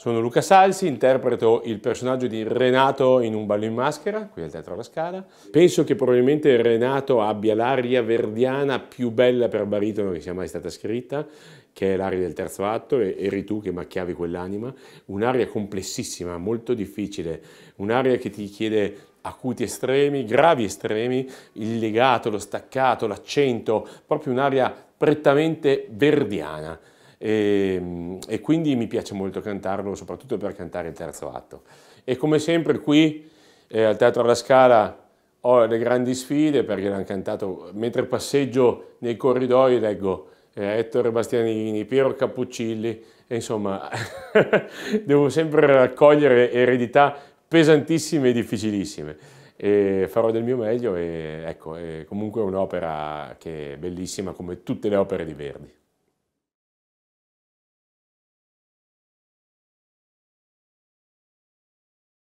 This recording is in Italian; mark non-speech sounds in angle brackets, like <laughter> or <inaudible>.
Sono Luca Salsi, interpreto il personaggio di Renato in Un ballo in maschera, qui al Teatro alla Scala. Penso che probabilmente Renato abbia l'aria verdiana più bella per baritono che sia mai stata scritta, che è l'aria del terzo atto, e eri tu che macchiavi quell'anima. Un'aria complessissima, molto difficile, un'aria che ti chiede acuti estremi, gravi estremi, il legato, lo staccato, l'accento, proprio un'aria prettamente verdiana e, ehm, e quindi mi piace molto cantarlo, soprattutto per cantare il terzo atto. E come sempre qui eh, al Teatro alla Scala ho le grandi sfide perché l'hanno cantato mentre passeggio nei corridoi leggo eh, Ettore Bastianini, Piero Cappuccilli e insomma <laughs> devo sempre raccogliere eredità pesantissime e difficilissime e farò del mio meglio e ecco è comunque un'opera che è bellissima come tutte le opere di Verdi.